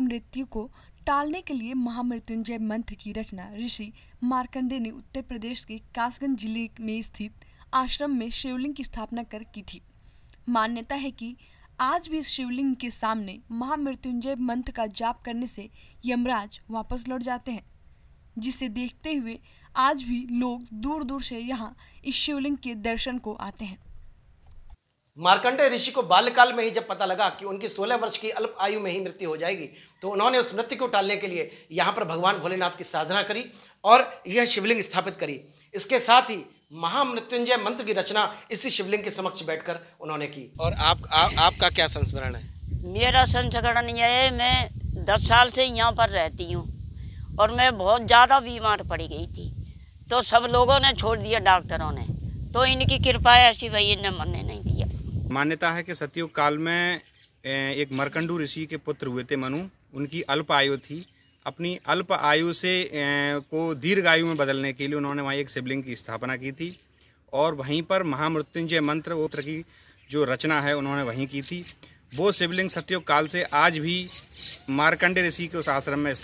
मृत्यु को टालने के लिए महामृत्युंजय मंत्र की रचना ऋषि मार्कंडे ने उत्तर प्रदेश के कासगंज जिले में स्थित आश्रम में शिवलिंग की स्थापना कर की थी मान्यता है कि आज भी शिवलिंग के सामने महामृत्युंजय मंत्र का जाप करने से यमराज वापस लौट जाते हैं जिसे देखते हुए आज भी लोग दूर दूर से यहाँ इस शिवलिंग के दर्शन को आते हैं मार्कंडेय ऋषि को बाल्यकाल में ही जब पता लगा कि उनकी 16 वर्ष की अल्प आयु में ही मृत्यु हो जाएगी तो उन्होंने उस मृत्यु को टालने के लिए यहाँ पर भगवान भोलेनाथ की साधना करी और यह शिवलिंग स्थापित करी इसके साथ ही महामृत्युंजय मंत्र की रचना इसी शिवलिंग के समक्ष बैठकर उन्होंने की और आप, आप आपका क्या संस्मरण है मेरा संस्मरण यह है मैं दस साल से यहाँ पर रहती हूँ और मैं बहुत ज़्यादा बीमार पड़ी गई थी तो सब लोगों ने छोड़ दिया डॉक्टरों ने तो इनकी कृपा ऐसी भाई इन्हें मरने नहीं मान्यता है कि सतयुग काल में एक मरकंडू ऋषि के पुत्र हुए थे मनु उनकी अल्प आयु थी अपनी अल्प आयु से को दीर्घ आयु में बदलने के लिए उन्होंने वहाँ एक शिवलिंग की स्थापना की थी और वहीं पर महामृत्युंजय मंत्र उत्तर की जो रचना है उन्होंने वहीं की थी वो शिवलिंग सत्योग काल से आज भी मार्कंड ऋषि के उस आश्रम में